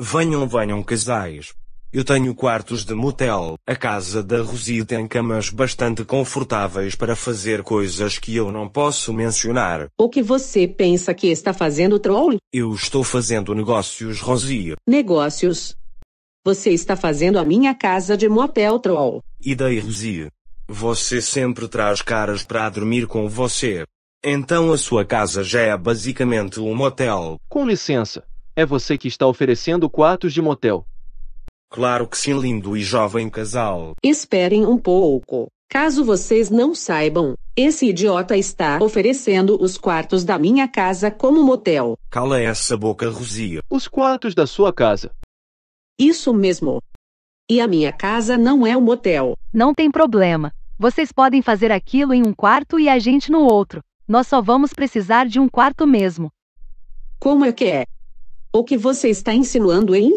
Venham, venham casais. Eu tenho quartos de motel. A casa da Rosie tem camas bastante confortáveis para fazer coisas que eu não posso mencionar. O que você pensa que está fazendo, troll? Eu estou fazendo negócios, Rosie. Negócios? Você está fazendo a minha casa de motel, troll. E daí, Rosie? Você sempre traz caras para dormir com você. Então a sua casa já é basicamente um motel. Com licença, é você que está oferecendo quartos de motel. Claro que sim, lindo e jovem casal. Esperem um pouco. Caso vocês não saibam, esse idiota está oferecendo os quartos da minha casa como motel. Cala essa boca, Rosia. Os quartos da sua casa. Isso mesmo. E a minha casa não é um motel. Não tem problema. Vocês podem fazer aquilo em um quarto e a gente no outro. Nós só vamos precisar de um quarto mesmo. Como é que é? O que você está insinuando, hein?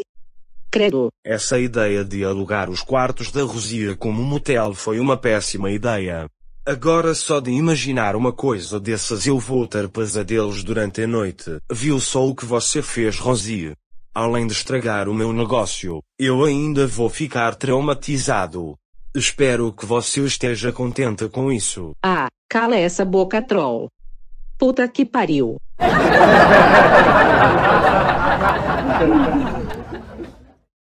Credo. Essa ideia de alugar os quartos da Rosia como motel foi uma péssima ideia. Agora só de imaginar uma coisa dessas eu vou ter pesadelos durante a noite. Viu só o que você fez, Rosie? Além de estragar o meu negócio, eu ainda vou ficar traumatizado. Espero que você esteja contente com isso. Ah, cala essa boca, troll. Puta que pariu.